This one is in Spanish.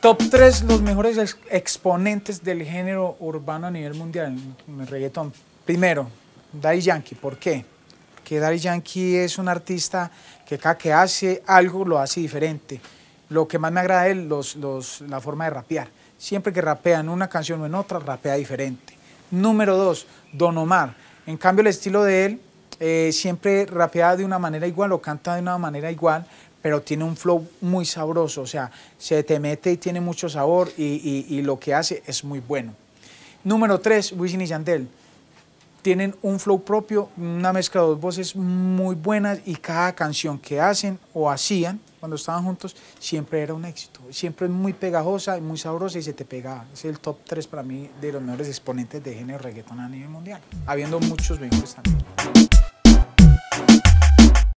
Top 3 los mejores exponentes del género urbano a nivel mundial en el reggaetón. Primero, Daddy Yankee. ¿Por qué? Porque Daddy Yankee es un artista que cada que hace algo lo hace diferente. Lo que más me agrada es los, los, la forma de rapear. Siempre que rapea en una canción o en otra, rapea diferente. Número 2, Don Omar. En cambio, el estilo de él eh, siempre rapea de una manera igual o canta de una manera igual, pero tiene un flow muy sabroso, o sea, se te mete y tiene mucho sabor y, lo que hace es muy bueno. Número tres, Wisin y Yandel. Tienen un flow propio, una mezcla de dos voces muy buenas y cada canción que hacen o hacían cuando estaban juntos siempre era un éxito. Siempre es muy pegajosa y muy sabrosa y se te pega. Es el top 3 para mí de los mejores exponentes de género reggaetón a nivel mundial, habiendo muchos mejores también.